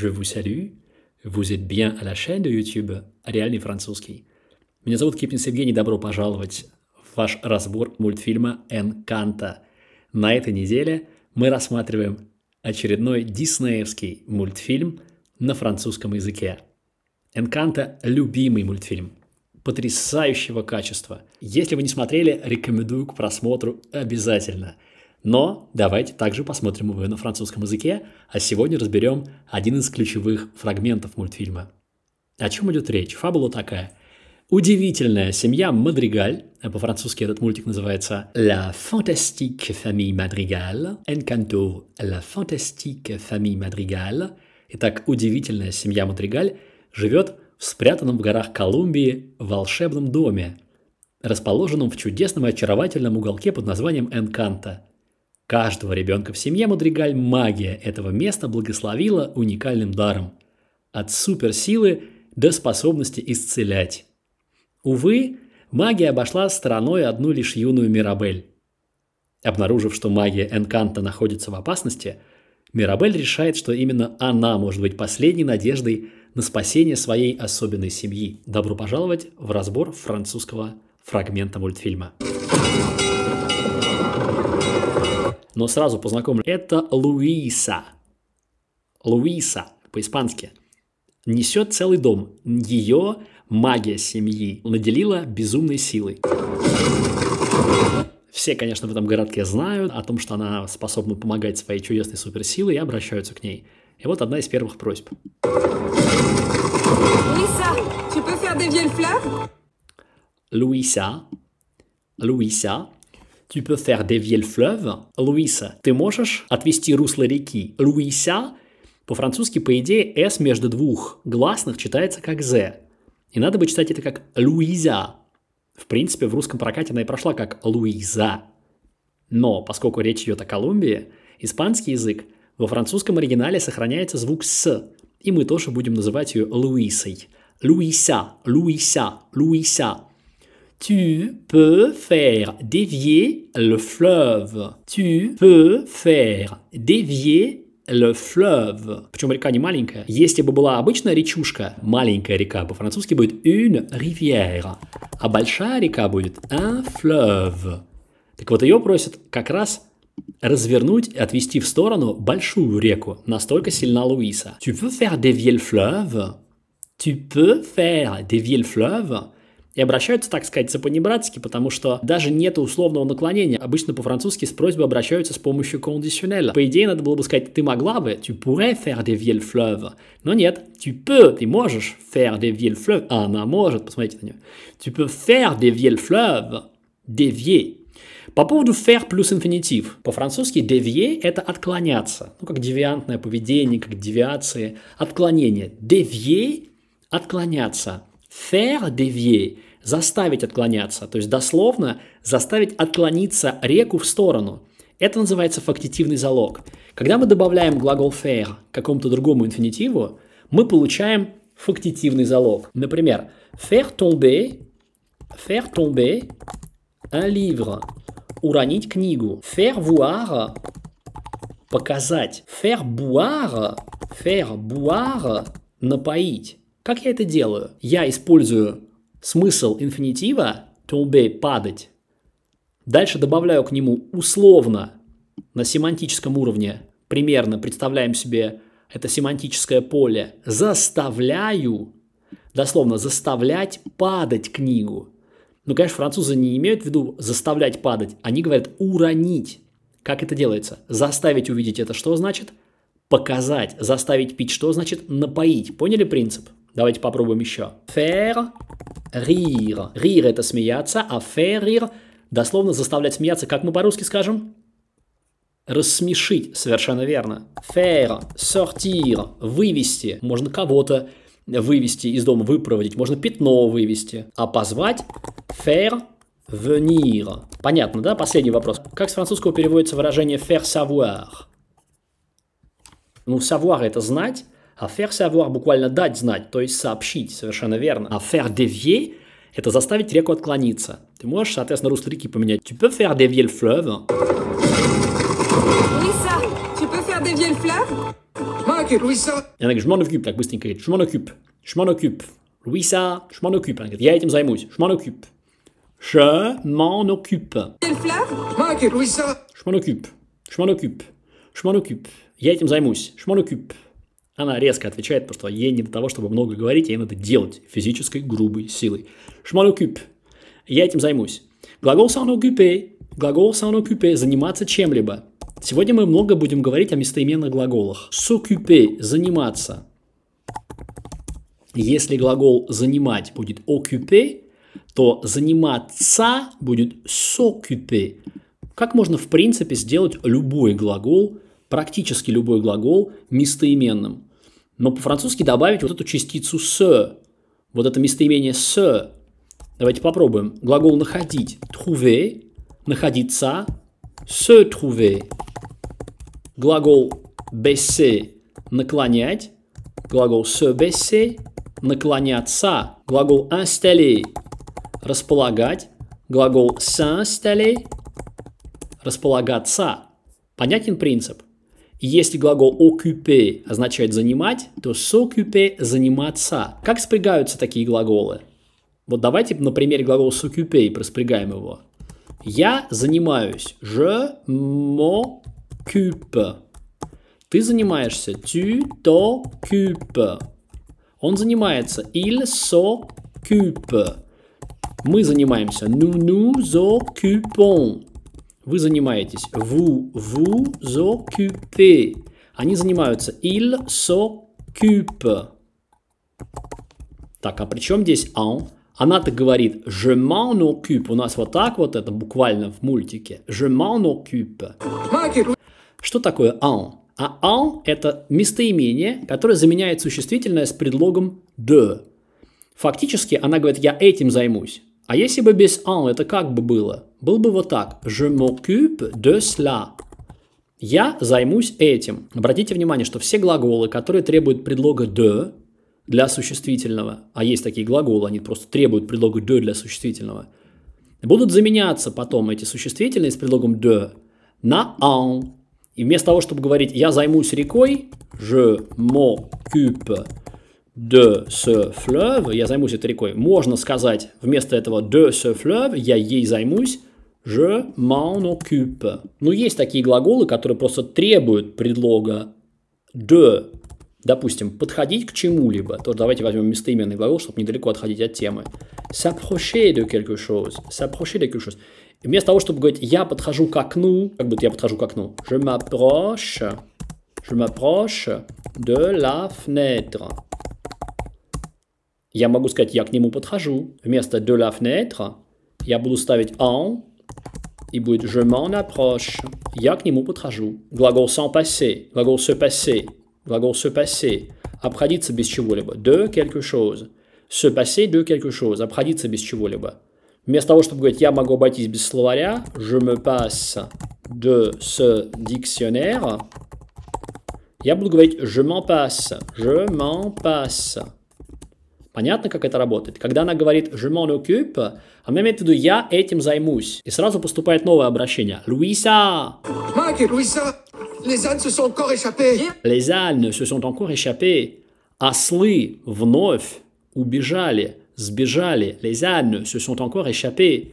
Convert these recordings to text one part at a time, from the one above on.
Je vous salue. Vous êtes bien à la chaîne de YouTube «Реальный французский». Меня зовут Кипнис Евгений. Добро пожаловать в ваш разбор мультфильма «Энканта». На этой неделе мы рассматриваем очередной диснеевский мультфильм на французском языке. «Энканта» – любимый мультфильм – потрясающего качества. Если вы не смотрели, рекомендую к просмотру обязательно – но давайте также посмотрим его на французском языке, а сегодня разберем один из ключевых фрагментов мультфильма. О чем идет речь? Фабула такая. Удивительная семья Мадригаль, а по-французски этот мультик называется «La fantastique famille Madrigal», «Encanto», «La fantastique famille Madrigal». Итак, удивительная семья Мадригаль живет в спрятанном в горах Колумбии волшебном доме, расположенном в чудесном и очаровательном уголке под названием Энканта – Каждого ребенка в семье Мадригаль магия этого места благословила уникальным даром. От суперсилы до способности исцелять. Увы, магия обошла стороной одну лишь юную Мирабель. Обнаружив, что магия Энканта находится в опасности, Мирабель решает, что именно она может быть последней надеждой на спасение своей особенной семьи. Добро пожаловать в разбор французского фрагмента мультфильма но сразу познакомлю. Это Луиса. Луиса по-испански. Несет целый дом. Ее магия семьи наделила безумной силой. Все, конечно, в этом городке знают о том, что она способна помогать своей чудесной суперсилой и обращаются к ней. И вот одна из первых просьб. Луиса, Луиса, Tu peux faire dévier le fleuve. Луиса, ты можешь отвести русло реки. Луися по-французски, по идее, S между двух гласных читается как Z. И надо бы читать это как Луиза. В принципе, в русском прокате она и прошла как Луиза. Но поскольку речь идет о Колумбии, испанский язык во французском оригинале сохраняется звук «с», и мы тоже будем называть ее Луисой. Луися, Луися, Луися. Tu peux faire dévier le fleuve. Tu peux faire dévier le fleuve. Причем река не маленькая. Если бы была обычная речушка, маленькая река, по-французски будет une rivière. А большая река будет un fleuve. Так вот, ее просят как раз развернуть, и отвести в сторону большую реку. Настолько сильна Луиса. Tu peux faire dévier le fleuve? Tu peux faire dévier le fleuve? И обращаются, так сказать, за небратски потому что даже нет условного наклонения. Обычно по-французски с просьбой обращаются с помощью кондиционеля. По идее, надо было бы сказать «ты могла бы», «tu pourrais faire des vieilles fleuves». Но нет, «tu peux», «ты можешь», «faire des vieilles fleuves», а она может, посмотрите на нее. «Tu peux faire des vieilles fleuves», «des vieilles». По поводу faire плюс инфинитив. По-французски devier это отклоняться. Ну, как девиантное поведение, как девиации, отклонение. Devier. отклоняться. Faire devier заставить отклоняться, то есть дословно заставить отклониться реку в сторону. Это называется фактитивный залог. Когда мы добавляем глагол faire к какому-то другому инфинитиву, мы получаем фактитивный залог. Например, faire tomber, faire tomber un livre, уронить книгу, faire voir, показать, faire boire, faire boire, напоить. Как я это делаю? Я использую Смысл инфинитива «tomber» – падать. Дальше добавляю к нему условно на семантическом уровне, примерно представляем себе это семантическое поле, заставляю, дословно заставлять падать книгу. Ну, конечно, французы не имеют в виду заставлять падать, они говорят уронить. Как это делается? Заставить увидеть это что значит? Показать. Заставить пить что значит? Напоить. Поняли принцип? Давайте попробуем еще. Faire рир — Rire – это смеяться, а faire дословно заставлять смеяться. Как мы по-русски скажем? Рассмешить, совершенно верно. Фер, сортир, вывести. Можно кого-то вывести из дома, выпроводить. Можно пятно вывести. А позвать – Фер venir. Понятно, да? Последний вопрос. Как с французского переводится выражение faire savoir? Ну, savoir – это знать, А faire savoir буквально дать знать, то есть сообщить, совершенно верно. А faire dévier – это заставить реку отклониться. Ты можешь, соответственно, русло реки поменять. Tu peux faire dévier le fleuve. Лиса, tu peux faire dévier le fleuve? M'en occupe, Лиса. Я говорю, je m'en occupe, так быстренько говорит. Je m'en occupe. Je m'en occupe. Луиса, je m'en occupe. я этим займусь. Je m'en occupe. Je m'en occupe. Le fleuve? Je m'en occupe, Луиса. Je m'en occupe. Je m'en occupe. Je m'en occupe. Я этим займусь. Je m'en occupe. Она резко отвечает, потому что ей не до того, чтобы много говорить, ей надо делать физической грубой силой. Je m'en Я этим займусь. Глагол s'en occuper. Глагол s'en occuper – заниматься чем-либо. Сегодня мы много будем говорить о местоименных глаголах. S'occuper – заниматься. Если глагол «занимать» будет «occuper», то «заниматься» будет «s'occuper». Как можно, в принципе, сделать любой глагол, практически любой глагол местоименным? но по-французски добавить вот эту частицу с вот это местоимение с Давайте попробуем. Глагол «находить» – «trouver», «находиться» – «se trouver». Глагол «baisser» – «наклонять», глагол «se baisser» – «наклоняться», глагол «installer» – «располагать», глагол «s'installer» – «располагаться». Понятен принцип? Если глагол occuper означает занимать, то s'occuper – заниматься. Как спрягаются такие глаголы? Вот давайте на примере глагола s'occuper проспрягаем его. Я занимаюсь. Je m'occupe. Ты занимаешься. Tu t'occupes. Он занимается. Il s'occupe. Мы занимаемся. Nous nous occupons. Вы занимаетесь. Vous, vous occupez. Они занимаются. Il s'occupe. Так, а при чем здесь он? Она-то говорит «Je m'en occupe». У нас вот так вот это буквально в мультике. «Je m'en occupe». Что такое он? А он это местоимение, которое заменяет существительное с предлогом «de». Фактически она говорит «я этим займусь». А если бы без «en» это как бы было? Был бы вот так. Je m'occupe de cela. Я займусь этим. Обратите внимание, что все глаголы, которые требуют предлога de для существительного, а есть такие глаголы, они просто требуют предлога de для существительного, будут заменяться потом эти существительные с предлогом de на «en». И вместо того, чтобы говорить «я займусь рекой», «je m'occupe de ce fleuve, я займусь этой рекой, можно сказать вместо этого de ce fleuve, я ей займусь, je m'en occupe. Ну, есть такие глаголы, которые просто требуют предлога de, допустим, подходить к чему-либо. То давайте возьмем местоименный глагол, чтобы недалеко отходить от темы. S'approcher de quelque chose. S'approcher de quelque chose. И вместо того, чтобы говорить «я подхожу к окну», как будто я подхожу к окну, je m'approche, je m'approche de la fenêtre. я могу сказать, я к нему подхожу. Вместо de la fenêtre я буду ставить en, je m'en approche. passer, se passer, se passer. De quelque chose. Se passer de quelque chose. «je me passe de ce dictionnaire», «je m'en passe», «je m'en passe». Понятно, как это работает? Когда она говорит «je m'en occupe», а она имеет в виду «я этим займусь». И сразу поступает новое обращение. «Луиса!» Les ânes se sont encore échappés. Les ânes se Ослы вновь убежали, сбежали. Les ânes se sont encore échappés.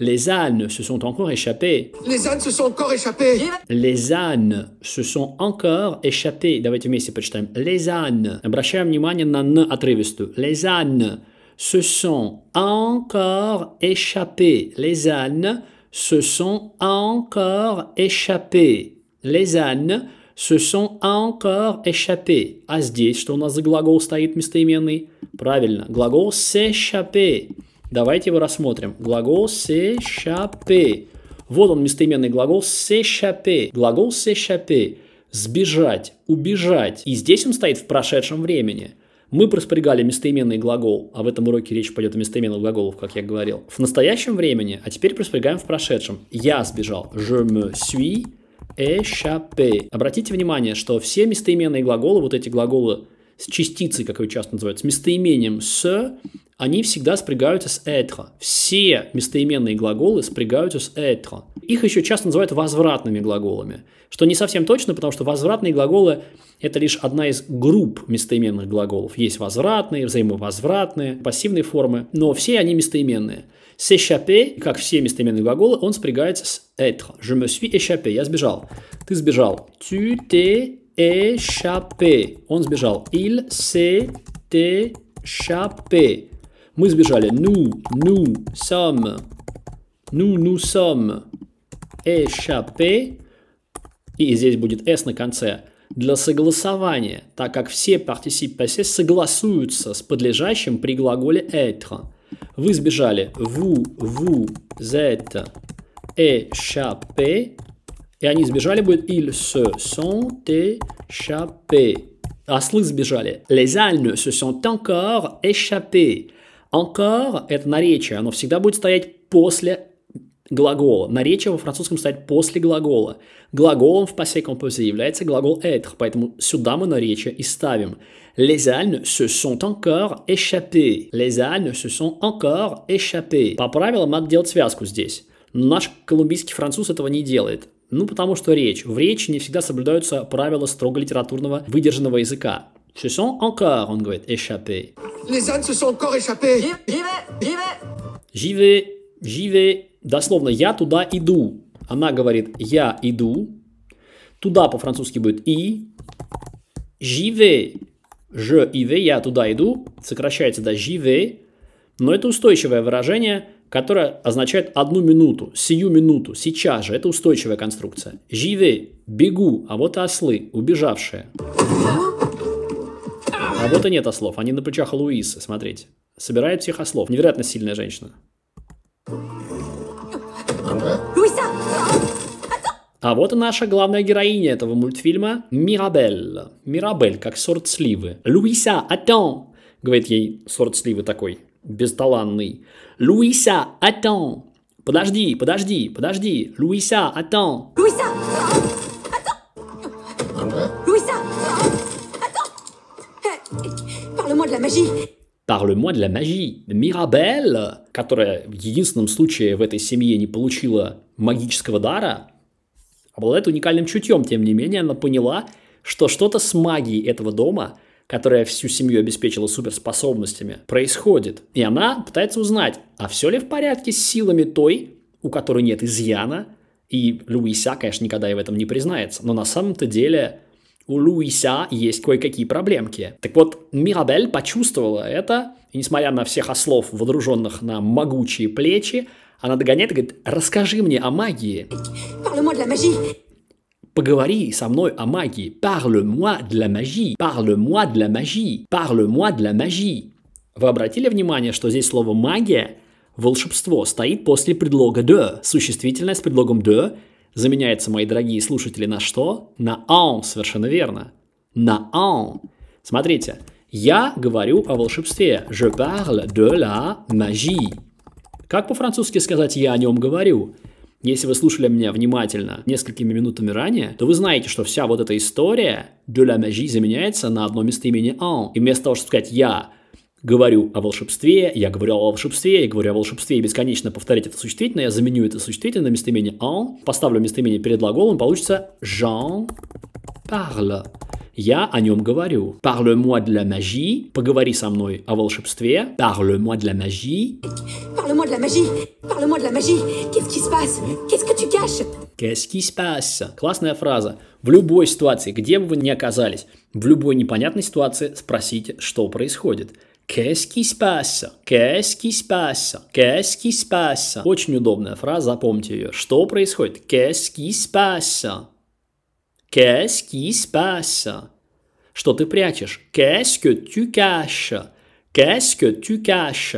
Les ânes se sont encore échappés. Les ânes se sont encore échappés. Les ânes se sont encore échappés. Давайте вместе прочитаем. Les ânes. Обращаем внимание на н отрывистую. Les ânes se sont encore échappés. Les ânes se sont encore échappés. Les ânes se sont encore échappés. А здесь что у нас за глагол стоит местоименный? Правильно, глагол «s'échapper». Давайте его рассмотрим. Глагол s'échapper. Вот он, местоименный глагол s'échapper. Глагол s'échapper. Сбежать, убежать. И здесь он стоит в прошедшем времени. Мы проспрягали местоименный глагол, а в этом уроке речь пойдет о местоименных глаголах, как я говорил, в настоящем времени, а теперь проспрягаем в прошедшем. Я сбежал. Je me suis échappé. Обратите внимание, что все местоименные глаголы, вот эти глаголы с частицей, как ее часто называют, с местоимением с, они всегда спрягаются с être. Все местоименные глаголы спрягаются с être. Их еще часто называют возвратными глаголами, что не совсем точно, потому что возвратные глаголы – это лишь одна из групп местоименных глаголов. Есть возвратные, взаимовозвратные, пассивные формы, но все они местоименные. S'échapper, как все местоименные глаголы, он спрягается с être. Je me suis échappé. Я сбежал. Ты сбежал. Tu t'es échappé. Он сбежал. Il s'est échappé. Мы сбежали. Nous, nous sommes. Nous, nous sommes. Échappés. И здесь будет S на конце. Для согласования, так как все participe passé согласуются с подлежащим при глаголе être. Вы сбежали. Vous, vous êtes échappé. И они сбежали будет ils se sont échappés. Ослы а сбежали. Les ânes se sont encore échappés. Encore – это наречие, оно всегда будет стоять после глагола. Наречие во французском стоит после глагола. Глаголом в passé composé является глагол être, поэтому сюда мы наречие и ставим. Les ânes se sont encore échappés. Les ânes se sont encore échappés. По правилам надо делать связку здесь. Но наш колумбийский француз этого не делает. Ну, потому что речь. В речи не всегда соблюдаются правила строго литературного выдержанного языка se sont encore, Onguet, échappés. Les ânes se sont encore échappés. J'y vais, j'y vais. J'y vais, Дословно, я туда иду. Она говорит, я иду. Туда по-французски будет и. J'y vais. Je и vais, я туда иду. Сокращается до j'y vais. Но это устойчивое выражение, которое означает одну минуту, сию минуту, сейчас же. Это устойчивая конструкция. J'y vais, бегу, а вот ослы, убежавшие. А вот и нет ослов, они на плечах Луисы, смотрите. Собирает всех ослов. Невероятно сильная женщина. Луиса! А вот и наша главная героиня этого мультфильма Мирабель. Мирабель, как сорт сливы. Луиса, attends! Говорит ей сорт сливы такой, безталанный. Луиса, attends! Подожди, подожди, подожди. Луиса, attends! de la magie Parle-moi de la magie. Мирабель, которая в единственном случае в этой семье не получила магического дара, обладает уникальным чутьем. Тем не менее, она поняла, что что-то с магией этого дома, которая всю семью обеспечила суперспособностями, происходит. И она пытается узнать, а все ли в порядке с силами той, у которой нет изъяна. И Луиса, конечно, никогда и в этом не признается. Но на самом-то деле у Луиса есть кое-какие проблемки. Так вот, Мирабель почувствовала это, и несмотря на всех ослов, водруженных на могучие плечи, она догоняет и говорит, расскажи мне о магии. Поговори со мной о магии. Parle-moi de la magie. Parle-moi de la magie. Parle-moi de la magie. Вы обратили внимание, что здесь слово «магия» волшебство стоит после предлога «de», существительное с предлогом «de», заменяется, мои дорогие слушатели, на что? На «он», совершенно верно. На «он». Смотрите, я говорю о волшебстве. Je parle de la magie. Как по-французски сказать «я о нем говорю»? Если вы слушали меня внимательно несколькими минутами ранее, то вы знаете, что вся вот эта история de la magie заменяется на одно местоимение «en». И вместо того, чтобы сказать «я», говорю о волшебстве, я говорю о волшебстве, я говорю о волшебстве, и бесконечно повторять это существительное, я заменю это существительное на местоимение он, поставлю местоимение перед глаголом, получится Jean parle». Я о нем говорю. Parle-moi de la magie. Поговори со мной о волшебстве. Parle-moi de la magie. Parle-moi de la magie. Parle-moi de la magie. Qu'est-ce qui se passe? Qu'est-ce que tu caches? Qu'est-ce qui se passe? Классная фраза. В любой ситуации, где бы вы ни оказались, в любой непонятной ситуации спросите, что происходит. Qu'est-ce qui se passe? Qu'est-ce qui se passe? Qu'est-ce qui se passe? Очень удобная фраза, запомните ее. Что происходит? Qu'est-ce qui se passe? Qu'est-ce qui se passe? Что ты прячешь? Qu'est-ce que tu caches? Qu'est-ce que tu caches?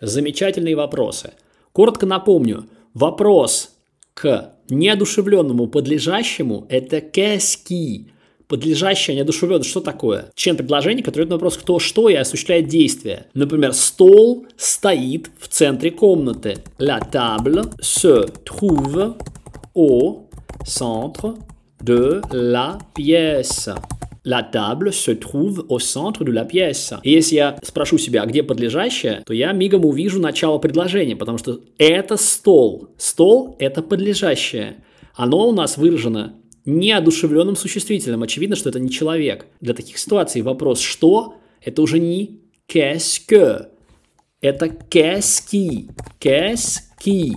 Замечательные вопросы. Коротко напомню. Вопрос к неодушевленному подлежащему – это qu'est-ce qui – подлежащее, неодушевленное, что такое? Чем предложение, которое на вопрос «кто что» и осуществляет действие. Например, стол стоит в центре комнаты. La table se trouve au centre de la pièce. La table se trouve au centre de la pièce. И если я спрошу себя, а где подлежащее, то я мигом увижу начало предложения, потому что это стол. Стол – это подлежащее. Оно у нас выражено неодушевленным существительным. Очевидно, что это не человек. Для таких ситуаций вопрос «что» – это уже не quest Это кэски, кэски.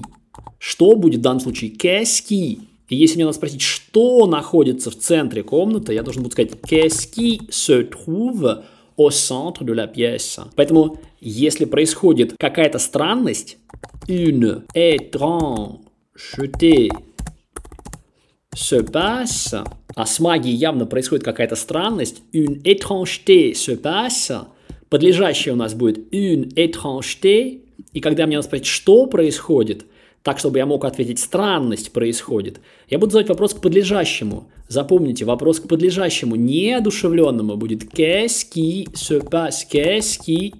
Что будет в данном случае? Кэски. И если мне надо спросить, что находится в центре комнаты, я должен буду сказать «qu'est-ce qui se trouve au centre de la pièce». Поэтому, если происходит какая-то странность, une étrangeté se passe, а с магией явно происходит какая-то странность, une étrangeté se passe, подлежащее у нас будет une étrangeté, и когда мне надо спросить, что происходит, так, чтобы я мог ответить «странность происходит», я буду задавать вопрос к подлежащему. Запомните, вопрос к подлежащему, неодушевленному будет «qu'est-ce qui se passe», «qu'est-ce qui»,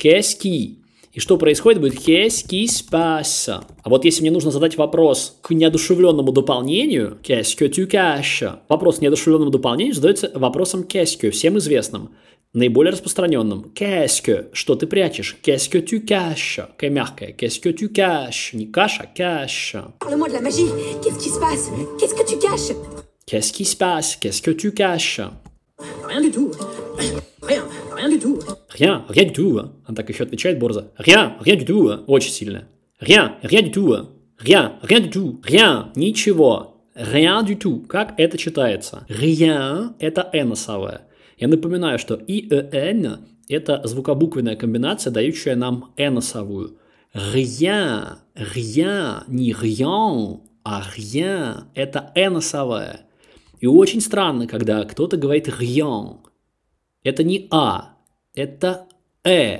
«qu'est-ce qui», и что происходит? Будет qu'est-ce qui А вот если мне нужно задать вопрос к неодушевленному дополнению, qu'est-ce que tu Вопрос к неодушевленному дополнению задается вопросом qu'est-ce всем известным, наиболее распространенным. Qu'est-ce что ты прячешь? Qu'est-ce que tu caches? Какая мягкая. Qu'est-ce que tu caches? Не каша, каша. Qu'est-ce qui se passe? Qu'est-ce que tu caches? Qu'est-ce qui se du tout. Rien. Rien du tout. Rien, rien du tout. Он так еще отвечает Борза. Rien, rien du tout. Очень сильно. Oh, rien, rien du tout. Rien, rien du tout. Rien, ничего. Rien du tout. Как это читается? Rien – это эносовое. Я напоминаю, что и э н это звукобуквенная комбинация, дающая нам эносовую. Rien, rien, не rien, а rien – это эносовая. И очень странно, когда кто-то говорит rien. Это не а, это э.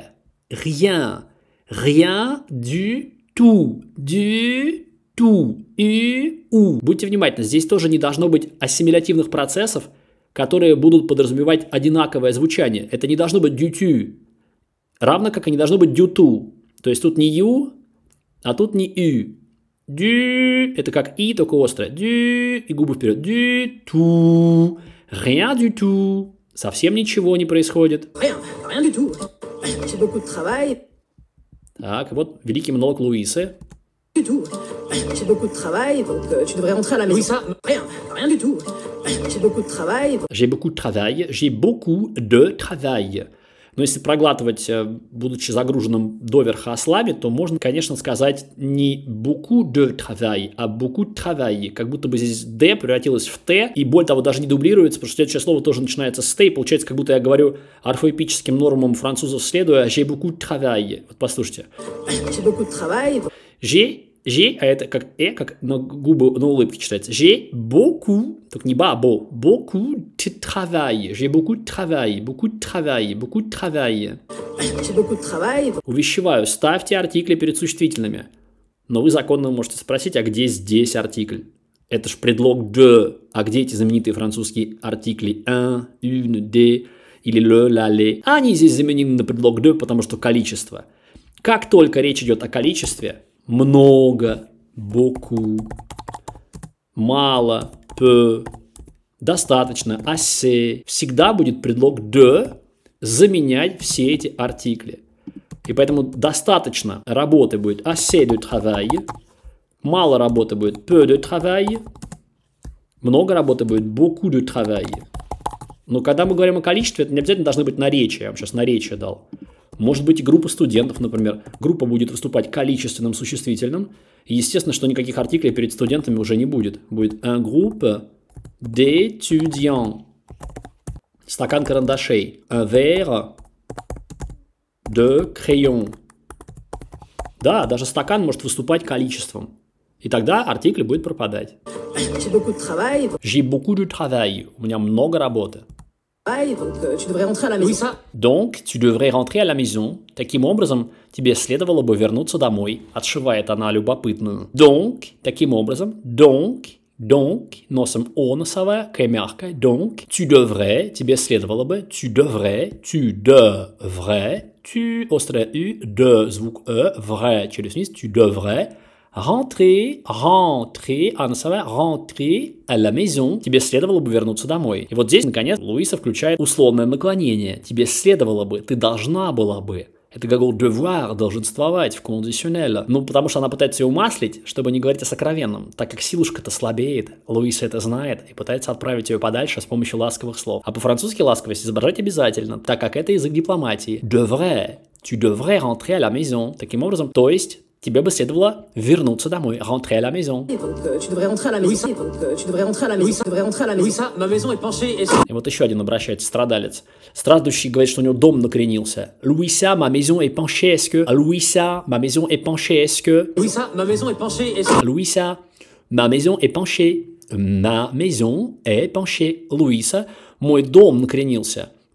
Rien. Rien du tout. Du tout. И у. Будьте внимательны, здесь тоже не должно быть ассимилятивных процессов, которые будут подразумевать одинаковое звучание. Это не должно быть дютю. Равно как и не должно быть дюту. То есть тут не ю, а тут не ю. Дю – это как и, только острое. Дю и губы вперед. Дю ту. Rien du tout совсем ничего не происходит. Так, вот великий монолог Луисы. J'ai beaucoup de travail, j'ai beaucoup de travail. Но если проглатывать, э, будучи загруженным доверха ослами, то можно, конечно, сказать не «буку de travail», а «буку travail». Как будто бы здесь «д» превратилось в «т», и более того, даже не дублируется, потому что следующее слово тоже начинается с «т», и получается, как будто я говорю орфоэпическим нормам французов следуя «j'ai beaucoup de travail». Вот послушайте. «J'ai beaucoup de travail». J'ai, а это как э, как на губы, на улыбке читается. J'ai beaucoup, только не бабо, beaucoup de travail. J'ai beaucoup de travail, beaucoup de travail, beaucoup de travail. Увещеваю, ставьте артикли перед существительными. Но вы законно можете спросить, а где здесь артикль? Это ж предлог de, а где эти знаменитые французские артикли un, une, des или le, la, les? Они здесь заменены на предлог de, потому что количество. Как только речь идет о количестве, много, боку, мало, peu, достаточно, assez. Всегда будет предлог de заменять все эти артикли. И поэтому достаточно работы будет assez de travail, мало работы будет peu de travail, много работы будет beaucoup de travail. Но когда мы говорим о количестве, это не обязательно должны быть наречия. Я вам сейчас наречия дал. Может быть группа студентов, например. Группа будет выступать количественным существительным. И естественно, что никаких артиклей перед студентами уже не будет. Будет un groupe d'étudiants. Стакан карандашей. Un verre de crayon. Да, даже стакан может выступать количеством. И тогда артикль будет пропадать. J'ai beaucoup de travail. У меня много работы. donc tu devrais rentrer à la maison. Donc, tu devrais rentrer à la maison. Таким образом, тебе следовало бы вернуться домой, отшивает она любопытную. Donc, таким образом, donc, donc, носом о носовая, к мягкая, donc, tu devrais, тебе следовало бы, tu devrais, tu devrais, tu, острое u, de, звук e, vrai, через tu devrais, Rentrer, rentrer, она а самая rentrer à la maison. Тебе следовало бы вернуться домой. И вот здесь, наконец, Луиса включает условное наклонение. Тебе следовало бы, ты должна была бы. Это глагол devoir, долженствовать в кондиционеле. Ну, потому что она пытается ее умаслить, чтобы не говорить о сокровенном, так как силушка-то слабеет. Луиса это знает и пытается отправить ее подальше с помощью ласковых слов. А по-французски ласковость изображать обязательно, так как это язык дипломатии. Devrait tu devrais rentrer à la maison. Таким образом, то есть тебе rentrer à la maison. tu devrais rentrer à la maison. tu devrais rentrer à la maison. devrais rentrer à la maison. Ma maison est penchée. ma maison est penchée, est-ce que... Луиса, ma maison est penchée, est-ce que... ma maison est penchée, est-ce que... ma maison est penchée. Ma maison est penchée. Луиса, мой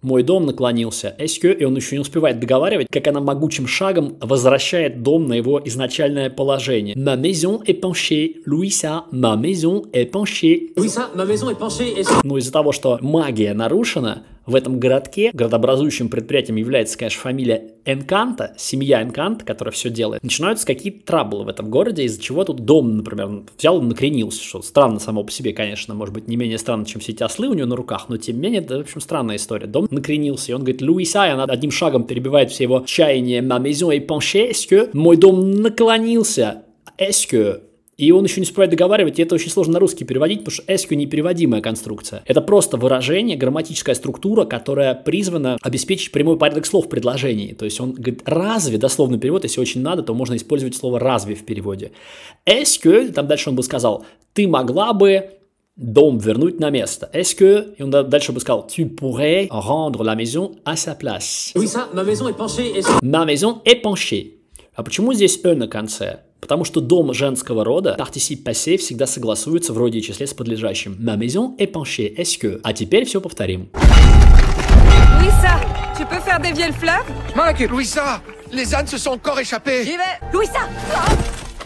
Мой дом наклонился. SQ, и он еще не успевает договаривать, как она могучим шагом возвращает дом на его изначальное положение. Ma maison est penchée, Луиса, ma maison est penchée. Луиса, ma maison est penchée. Ну, из-за того, что магия нарушена, в этом городке. Городообразующим предприятием является, конечно, фамилия Энканта, семья Энканта, которая все делает. Начинаются какие-то траблы в этом городе, из-за чего тут дом, например, взял и накренился, что странно само по себе, конечно, может быть, не менее странно, чем все эти ослы у него на руках, но тем не менее, это, в общем, странная история. Дом накренился, и он говорит, Луиса, и она одним шагом перебивает все его чаяние «Ma maison est penchée, мой дом наклонился, est и он еще не успевает договаривать, и это очень сложно на русский переводить, потому что SQ непереводимая конструкция. Это просто выражение, грамматическая структура, которая призвана обеспечить прямой порядок слов в предложении. То есть он говорит «разве», дословный перевод, если очень надо, то можно использовать слово «разве» в переводе. SQL, там дальше он бы сказал «ты могла бы дом вернуть на место. Est-ce que, и он дальше бы сказал, tu pourrais rendre la maison à sa place? Oui, ça, ma maison est penchée. Ma maison est penchée. А почему здесь «e» на конце? parce que Потому что дом женского рода, партисип passé всегда согласуется в роде и числе с подлежащим. Ma maison est penchée, est-ce que? А теперь все повторим. Louisa, tu peux faire dévier le flamme? Mec, Луиса, les ânes se sont encore échappés. J'y vais. Луиса! Ah!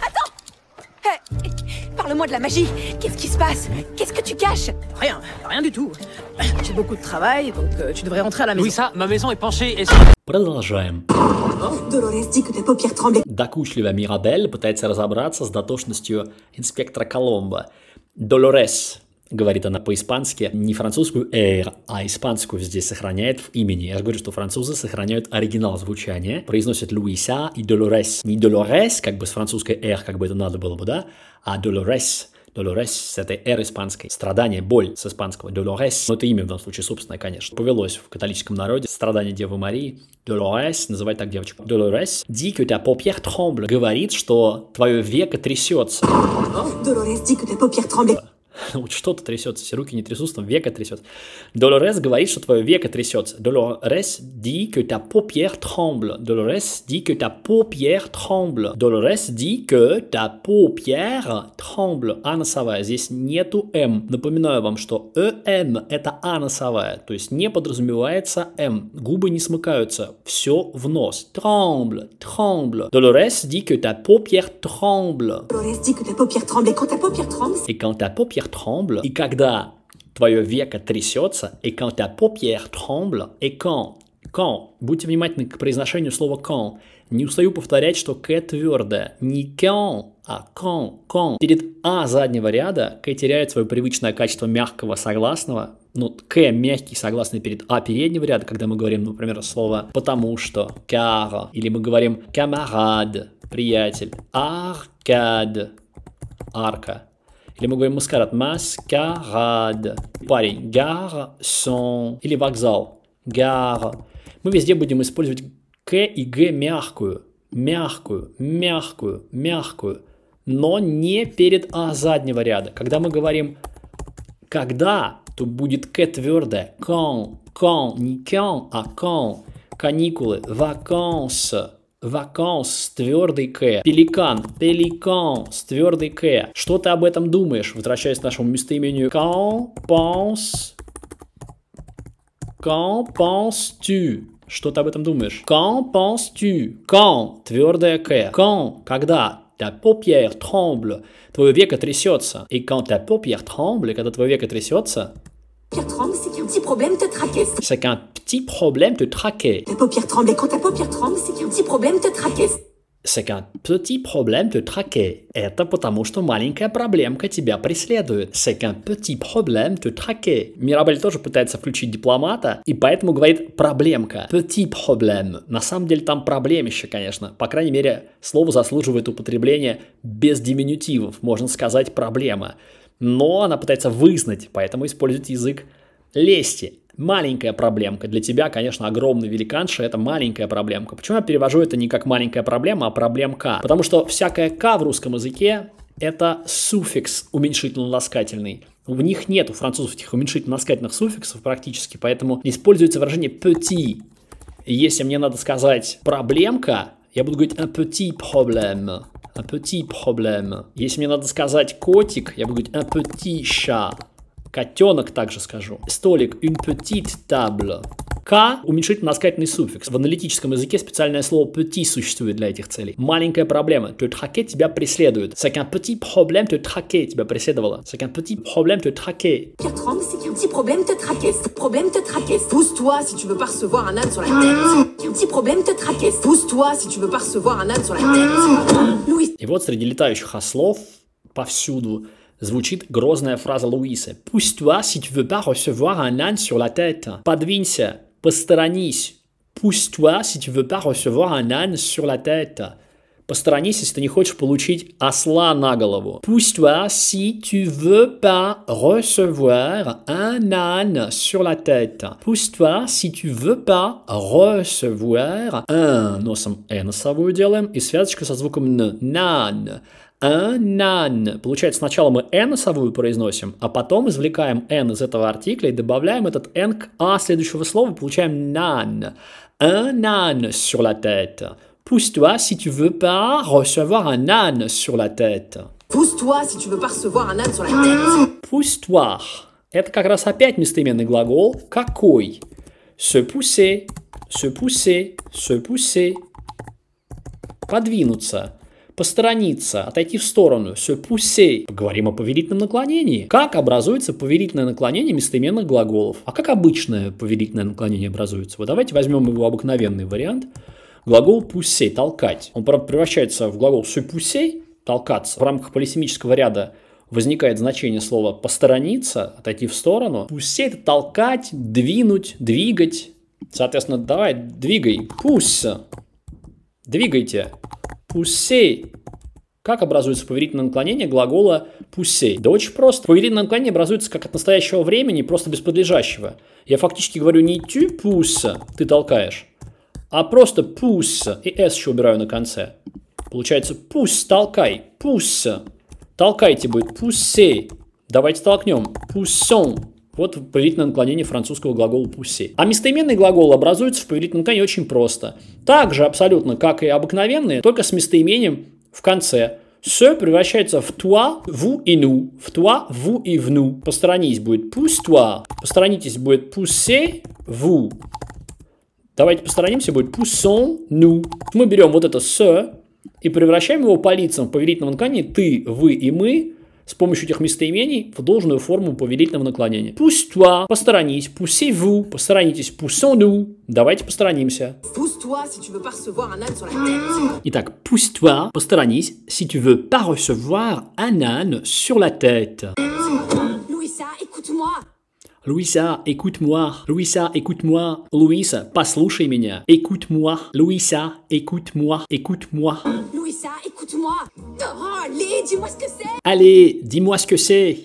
Attends! Hey, Parle-moi de la magie. Qu'est-ce qui se passe? Qu'est-ce que tu caches? Rien, rien du tout. J'ai beaucoup de travail, donc euh, tu devrais rentrer à la maison. Луиса, ma maison est penchée, est-ce que? Продолжаем. Dolores dit que tes paupières tremblaient докучливая Мирабель пытается разобраться с дотошностью инспектора Коломбо. «Долорес», — говорит она по-испански, не французскую «эйр», а испанскую здесь сохраняет в имени. Я же говорю, что французы сохраняют оригинал звучания, произносят «Луиса» и «Долорес». Не «Долорес», как бы с французской «эйр», как бы это надо было бы, да, а «Долорес». Долорес с этой эры испанской. Страдание, боль с испанского Долорес, Но ну, это имя в данном случае собственное, конечно. Повелось в католическом народе. Страдание Девы Марии. Долорес называть так девочку. Долорес, Ди у тебя paupière тромбле, Говорит, что твое веко трясется. Долорес, ди у тебя paupière тромбле. Вот что-то трясется, все руки не трясутся, там века трясет. Долорес говорит, что твое веко трясется. Долорес dit que ta paupière tremble. Dolores dit que ta paupière tremble. Dolores dit que ta paupière tremble. А носовая, здесь нету М. Напоминаю вам, что ЭН это А носовая, то есть не подразумевается М. Губы не смыкаются, все в нос. Tremble, tremble. Dolores dit que ta paupière tremble. Dolores dit que ta paupière tremble. Et quand ta paupière tremble, et quand ta paupière paupières tremblent, и когда твое веко трясется, и когда paupières tremble, и quand, quand, будьте внимательны к произношению слова quand, не устаю повторять, что к твердое, не quand, а quand, quand. Перед а заднего ряда к теряет свое привычное качество мягкого согласного, ну, к мягкий согласный перед а переднего ряда, когда мы говорим, например, слово потому что, car, или мы говорим камарад, приятель, аркад, арка. Или мы говорим маскарад. Маскарад. Парень. Гарсон. Или вокзал. Гар. Мы везде будем использовать К и Г мягкую. Мягкую, мягкую, мягкую. Но не перед А заднего ряда. Когда мы говорим когда, то будет К твердое. Кон, кон, не кон, а кон. Каникулы, ваканс, Ваканс с твердой К. Пеликан. Пеликан с твердой К. Что ты об этом думаешь? Возвращаясь к нашему местоимению. Quand панс. quand панс, tu Что ты об этом думаешь? Quand панс, tu Quand Твердая К. Quand Когда? ta paupière tremble, твое веко трясется. И quand ta paupière tremble, когда твое веко трясется, petit problème te tracasse. C'est qu'un petit problème te tracasse. Ta paupière tremble et quand ta paupière tremble, c'est qu'un petit problème te tracasse. C'est qu'un petit problème te tracasse. Это потому, что маленькая проблемка тебя преследует. C'est qu'un petit problème te traque. Мирабель тоже пытается включить дипломата, и поэтому говорит проблемка. Petit problème. На самом деле там проблемище, конечно. По крайней мере, слово заслуживает употребления без диминутивов. Можно сказать проблема. Но она пытается вызнать, поэтому использует язык лести. Маленькая проблемка. Для тебя, конечно, огромный великанша – это маленькая проблемка. Почему я перевожу это не как маленькая проблема, а проблемка? Потому что всякая «к» в русском языке – это суффикс уменьшительно-ласкательный. В них нет у французов этих уменьшительно-ласкательных суффиксов практически, поэтому используется выражение «petit». Если мне надо сказать «проблемка», я буду говорить «un petit problème». «Un petit problème». Если мне надо сказать «котик», я буду говорить «un petit chat». Котенок также скажу. Столик. Une petite table. К – уменьшительно ласкательный суффикс. В аналитическом языке специальное слово petit существует для этих целей. Маленькая проблема. Tu traqué тебя преследует. C'est un petit problème, tu traqué тебя преследовала. C'est un petit problème, tu traqué. 4 ans, c'est qu'un petit problème te traquait. Problème te traquait. Pousse-toi si tu veux pas recevoir un âne sur la tête. Un petit problème te traquait. Pousse-toi si tu veux pas recevoir un âne sur la tête. Louis. И вот среди летающих ослов повсюду звучит грозная фраза Луисы. «Пусть toi, si tu veux pas recevoir un âne sur la tête». «Подвинься, посторонись». «Пусть toi, si tu recevoir un âne sur la tête». Посторонись, если ты не хочешь получить осла на голову. Пусть toi, si tu veux pas recevoir un âne sur la tête. Пусть toi, si tu veux pas recevoir un. Носом «н» совую делаем и связочка со звуком «н». Нан anan. Получается, сначала мы n носовую произносим, а потом извлекаем n из этого артикля и добавляем этот n к а следующего слова, получаем nan. Un âne sur la tête. Pousse-toi si tu veux pas recevoir un âne sur la tête. Pousse-toi si tu veux pas recevoir un âne sur la tête. Pousse-toi. Это как раз опять местоименный глагол «какой». Se pousser, se pousser, se pousser. Подвинуться посторониться, отойти в сторону, все пусей. Поговорим о повелительном наклонении. Как образуется повелительное наклонение местоименных глаголов? А как обычное повелительное наклонение образуется? Вот давайте возьмем его обыкновенный вариант. Глагол пусей, толкать. Он превращается в глагол все пусей, толкаться. В рамках полисемического ряда возникает значение слова «посторониться», «отойти в сторону». Пусей – это толкать, двинуть, двигать. Соответственно, давай, двигай, пусть, двигайте, пусей. Как образуется поверительное наклонение глагола «пусей»? Да очень просто. Поверительное наклонение образуется как от настоящего времени, просто без подлежащего. Я фактически говорю не «ты пуса» – ты толкаешь, а просто «пуса» и «с» еще убираю на конце. Получается «пус» – толкай, «пуса». Толкайте будет «пусей». Давайте толкнем «пусон». Вот повелительное наклонение французского глагола «пусси». А местоименный глагол образуется в повелительном наклонении очень просто. Так же абсолютно, как и обыкновенные, только с местоимением в конце. Все превращается в «туа», «ву» и «ну». В «туа», «ву» и «вну». Посторонись будет «пусть-туа». Посторонитесь будет «пуссе», «ву». Давайте посторонимся, будет пусон «ну». Мы берем вот это «се» и превращаем его по лицам в повелительном наклонении «ты», «вы» и «мы» с помощью этих местоимений в должную форму повелительного наклонения. Пусть-toi, посторонись, пусть-vous, посторонитесь, пусть-nous, давайте посторонимся. Итак, пусть-toi, посторонись, si tu veux pas recevoir un âne sur la tête. Louisa, écoute-moi. Луиса, écoute-moi. Луиса, écoute-moi. Луиса, послушай меня. Écoute-moi. Луиса, écoute-moi. Écoute-moi. écoute-moi. Allez, dis-moi ce que c'est. Allez, dis-moi ce que c'est.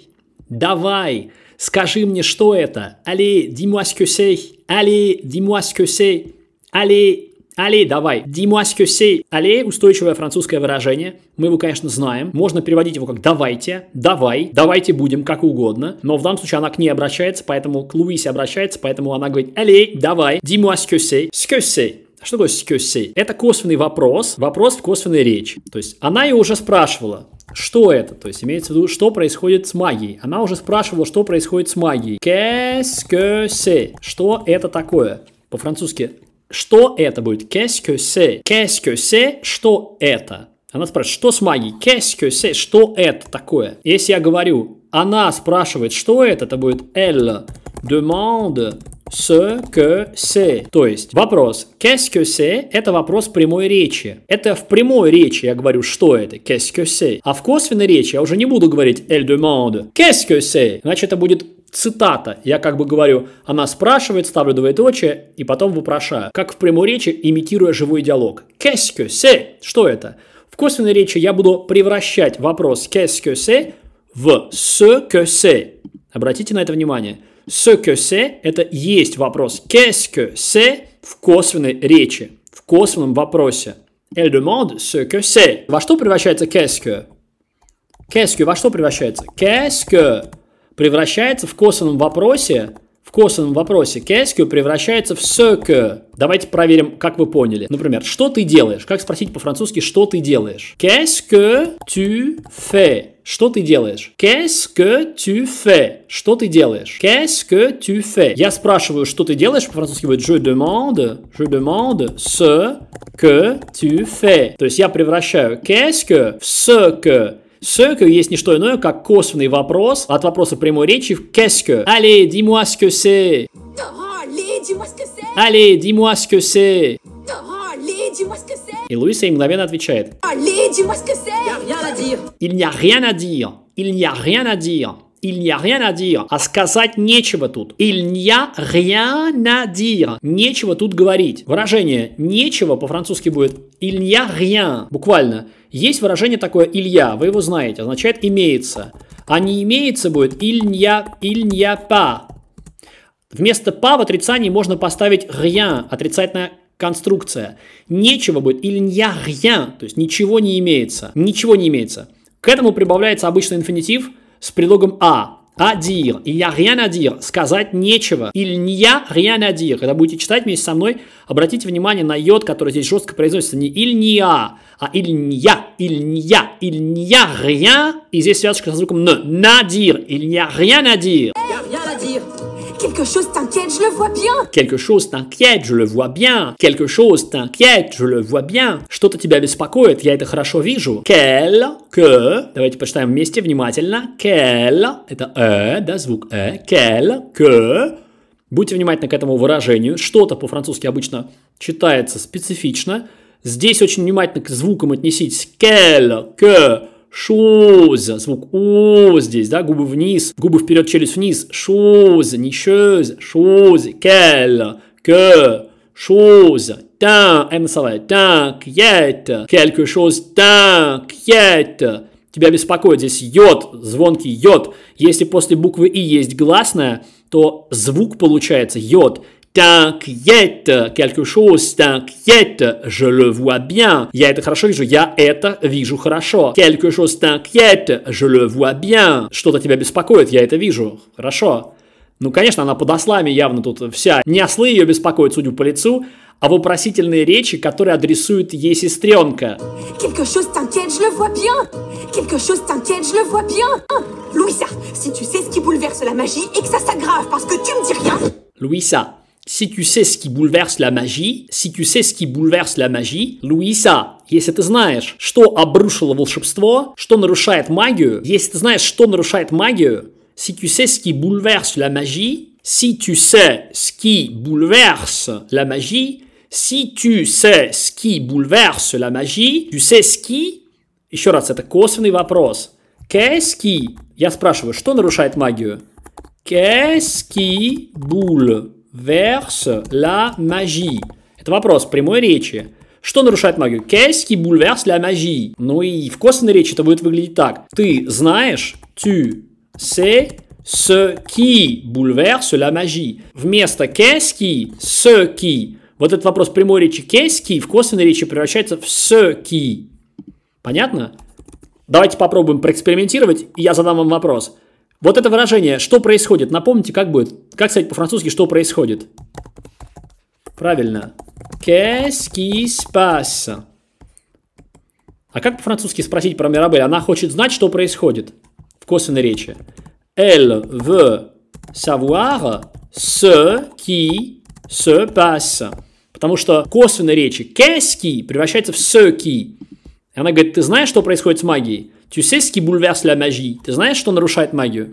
Давай, скажи мне, что это. Allez, dis-moi ce que c'est. Allez, dis-moi ce que c'est. Allez, Али, давай, dis-moi ce que c'est. Али – устойчивое французское выражение. Мы его, конечно, знаем. Можно переводить его как «давайте», «давай», «давайте будем», как угодно. Но в данном случае она к ней обращается, поэтому к Луисе обращается, поэтому она говорит «Али, давай, dis-moi ce que c'est». «Ce que c'est». Что такое кёсей? Это косвенный вопрос, вопрос в косвенной речи. То есть она ее уже спрашивала, что это? То есть имеется в виду, что происходит с магией. Она уже спрашивала, что происходит с магией. Qu'est-ce Что это такое? По-французски. Что это будет? Qu'est-ce que c'est? Что это? Она спрашивает, что с магией? Qu'est-ce Что это такое? Если я говорю, она спрашивает, что это, это будет elle demande ce que c'est. То есть вопрос qu'est-ce que c'est – это вопрос прямой речи. Это в прямой речи я говорю, что это, qu'est-ce que c'est. А в косвенной речи я уже не буду говорить elle demande qu'est-ce que c'est. Иначе это будет цитата. Я как бы говорю, она спрашивает, ставлю двоеточие и потом вопрошаю. Как в прямой речи, имитируя живой диалог. Qu'est-ce que c'est? Что это? В косвенной речи я буду превращать вопрос qu'est-ce que c'est в ce que c'est. Обратите на это внимание – Ce que c'est – это есть вопрос. Qu'est-ce que c'est в косвенной речи, в косвенном вопросе. Elle demande ce que c'est. Во что превращается qu'est-ce que? Qu'est-ce que во что превращается? Qu'est-ce que превращается в косвенном вопросе в косвенном вопросе qu'est-ce que превращается в ce que. Давайте проверим, как вы поняли. Например, что ты делаешь? Как спросить по-французски, что ты делаешь? Qu'est-ce que tu fais? Что ты делаешь? Qu'est-ce que tu fais? Что ты делаешь? Qu'est-ce que tu fais? Я спрашиваю, что ты делаешь? По-французски будет je demande, je demande ce que tu fais. То есть я превращаю qu'est-ce que в ce que. Ce que есть не что иное, как косвенный вопрос от вопроса прямой речи в кэскё. Allez, dis-moi ce que c'est. Allez, dis-moi ce que c'est. И Луиса ей мгновенно отвечает. Il n'y a rien à dire. Il n'y a rien à dire. Il n'y a rien à dire. А сказать нечего тут. Il n'y a rien à dire. Нечего тут говорить. Выражение «нечего» по-французски будет il n'y a rien. Буквально. Есть выражение такое «илья», вы его знаете, означает «имеется». А не «имеется» будет il n'y a, il n'y a pas. Вместо «па» в отрицании можно поставить rien, отрицательное конструкция. Нечего будет или нья то есть ничего не имеется. Ничего не имеется. К этому прибавляется обычный инфинитив с предлогом «а». «Адир», «я rien адир», «сказать нечего», «ильня rien адир». Когда будете читать вместе со мной, обратите внимание на йод, который здесь жестко произносится не «ильня», а «ильня», «ильня», «ильня rien», и здесь связочка со звуком «н», «надир», «ильня rien адир». Quelque chose t'inquiète, je le vois bien. Quelque chose t'inquiète, je le vois bien. Quelque chose t'inquiète, je le vois bien. Что-то тебя беспокоит, я это хорошо вижу. Quelque, давайте почитаем вместе внимательно. Quel, это э, да, звук э. Quel, que, Будьте внимательны к этому выражению. Что-то по-французски обычно читается специфично. Здесь очень внимательно к звукам отнеситесь. Quel, que, шоза, звук о здесь, да, губы вниз, губы вперед, челюсть вниз, шоза, нищеза, шоза, кэл, к, шоза, та, М салай, так, это, quelque chose, так, это, тебя беспокоит, здесь йод, звонкий йод, если после буквы и есть гласная, то звук получается йод, T'inquiète, quelque chose t'inquiète, je le vois bien. Я это хорошо вижу, я это вижу хорошо. Quelque chose t'inquiète, je le vois bien. Что-то тебя беспокоит, я это вижу. Хорошо. Ну, конечно, она под ослами явно тут вся. Не ослы ее беспокоят, судя по лицу, а вопросительные речи, которые адресует ей сестренка. Quelque chose t'inquiète, je le vois bien. Quelque chose t'inquiète, je le vois bien. Луиса, si tu sais ce qui bouleverse la magie et que ça s'aggrave parce que tu me dis rien. Луиса, Si tu sais ce qui bouleverse la magie, si tu sais ce qui bouleverse la magie, Луиса, если ты знаешь, что обрушило волшебство, что нарушает магию, если ты знаешь, что нарушает магию, si tu sais ce qui bouleverse la magie, si tu sais ce qui bouleverse la magie, si tu sais ce qui bouleverse la magie, tu sais ce qui... Еще раз, это косвенный вопрос. Qu'est-ce qui... Я спрашиваю, что нарушает магию? Qu'est-ce qui boule verse la magie? Это вопрос прямой речи. Что нарушает магию? Qu'est-ce qui магии. Ну и в косвенной речи это будет выглядеть так. Ты знаешь, ты се ce ки bouleverse la магии. Вместо qu'est-ce ки. Вот этот вопрос прямой речи quest в косвенной речи превращается в ce ки. Понятно? Давайте попробуем проэкспериментировать, и я задам вам вопрос. Вот это выражение «что происходит?» Напомните, как будет? Как сказать по-французски «что происходит?» Правильно. Qu'est-ce qui se passe? А как по-французски спросить про Мирабель? Она хочет знать, что происходит в косвенной речи. Elle veut savoir ce qui se passe. Потому что косвенной речи qu'est-ce qui превращается в ce qui. И она говорит, ты знаешь, что происходит с магией? Tu sais ce qui bouleverse la magie. Ты знаешь, hein,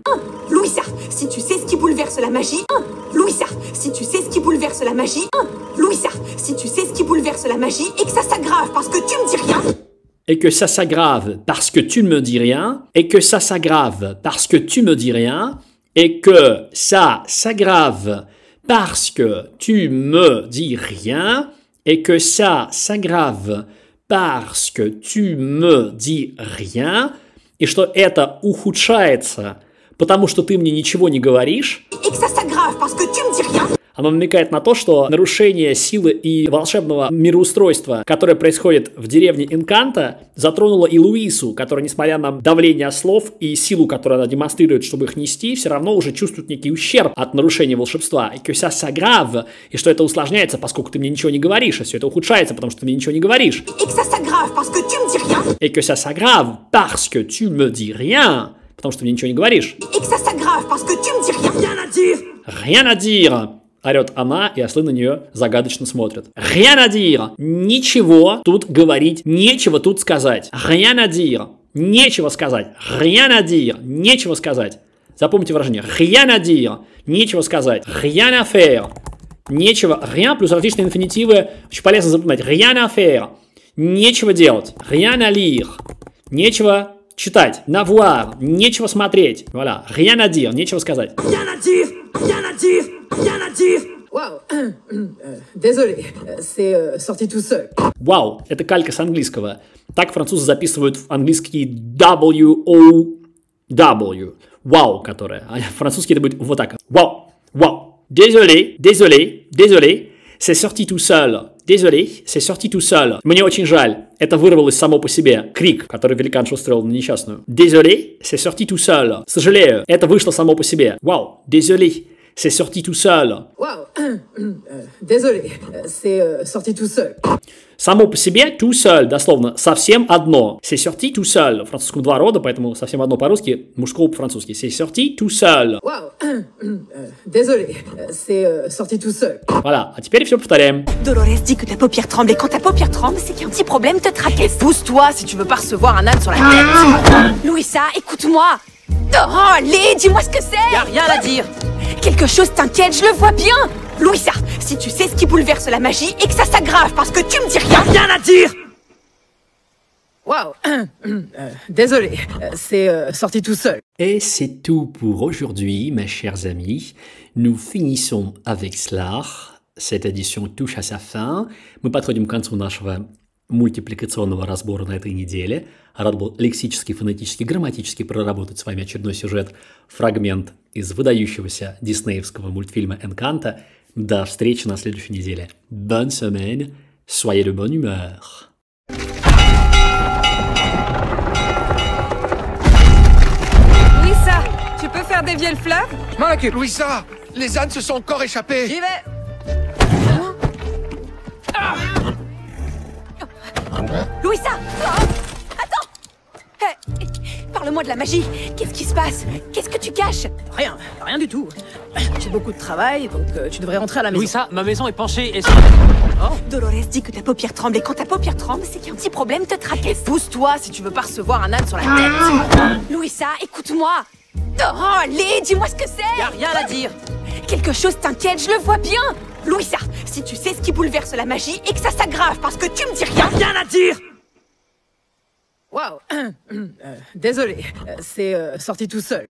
Louisa, si tu sais ce qui bouleverse la magie. Hein, Louisa, si tu sais ce qui bouleverse la magie. Hein, Louisa, si tu sais ce qui bouleverse la magie et que ça s'aggrave parce que tu me dis rien. Et que ça s'aggrave parce que tu ne me dis rien. Et que ça s'aggrave parce que tu me dis rien. Et que ça s'aggrave parce que tu me dis rien. Et que ça s'aggrave parce que tu me dis rien, и что это ухудшается, потому что ты мне ничего не говоришь. Et que ça s'aggrave parce que tu me dis rien. Оно намекает на то, что нарушение силы и волшебного мироустройства, которое происходит в деревне Инканта, затронуло и Луису, которая, несмотря на давление слов и силу, которую она демонстрирует, чтобы их нести, все равно уже чувствует некий ущерб от нарушения волшебства. И кюся и что это усложняется, поскольку ты мне ничего не говоришь, а все это ухудшается, потому что ты мне ничего не говоришь. И кюся саграв, parce que tu me dis потому что ты мне ничего не говоришь. Rien à dire орет она, и ослы на нее загадочно смотрят. Рянадира! Ничего тут говорить, нечего тут сказать. Рянадира! Нечего сказать. Рянадира! Нечего сказать. Запомните выражение. Рянадира! Нечего сказать. Рянафея! Нечего. Ря плюс различные инфинитивы. Очень полезно запоминать. Рянафея! Нечего делать. Рянолир! Нечего читать. Навуар! Нечего смотреть. Вуаля. Рянадир! Нечего сказать. Рянадир! Рянадир! rien à Вау, désolé, c'est euh, sorti tout seul. это калька с английского. Так французы записывают в английский W-O-W. Вау, которая. А французский это будет вот так. Вау, вау. Désolé, désolé, désolé, c'est sorti tout seul. Désolé, c'est sorti tout seul. Мне очень жаль. Это вырвалось само по себе. Крик, который великан устроил на несчастную. Désolé, c'est sorti tout seul. Сожалею, это вышло само по себе. Вау, désolé, C'est sorti tout seul. Waouh euh, Désolé, euh, c'est sorti tout seul. Само по bien, tout seul, дословно, совсем одно. C'est sorti tout seul. В французском два рода, поэтому совсем одно по-русски, мужского по-французски. C'est sorti tout seul. Wow, désolé, c'est euh, sorti tout seul. Voilà, а теперь все повторяем. Dolores dit que ta paupière tremble, et quand ta paupière tremble, c'est qu'il y a un petit problème te tracasse. Pousse-toi si tu veux pas recevoir un âne sur la tête. Ah. Louisa, écoute-moi Oh, allez, dis-moi ce que c'est Y'a rien à dire Quelque chose t'inquiète, je le vois bien Louisa, si tu sais ce qui bouleverse la magie et que ça s'aggrave parce que tu me dis rien Y'a rien à dire Waouh euh, Désolé, euh, c'est euh, sorti tout seul. Et c'est tout pour aujourd'hui, mes chers amis. Nous finissons avec cela. Cette édition touche à sa fin. Мы подходим к концу разбора на этой неделе – Рад был лексически, фонетически, грамматически проработать с вами очередной сюжет, фрагмент из выдающегося диснеевского мультфильма «Энканта». До встречи на следующей неделе. Bonne semaine, soyez de bonne humeur. Louisa, tu peux faire des vieilles flaves Mike, Louisa, les ânes se sont encore échappés. J'y vais. Louisa de la magie Qu'est-ce qui se passe Qu'est-ce que tu caches Rien, rien du tout. J'ai beaucoup de travail, donc euh, tu devrais rentrer à la maison. Oui, ça, ma maison est penchée et... Oh. Dolores dit que ta paupière tremble, et quand ta paupière tremble, c'est qu'il y a un petit problème te tracasse. Pousse-toi si tu veux pas recevoir un âne sur la tête ah. Louisa, écoute-moi Oh, allez, dis-moi ce que c'est a rien à dire Quelque chose t'inquiète, je le vois bien Louisa, si tu sais ce qui bouleverse la magie et que ça s'aggrave parce que tu me dis rien Rien à dire Waouh euh, Désolé, euh, c'est euh, sorti tout seul.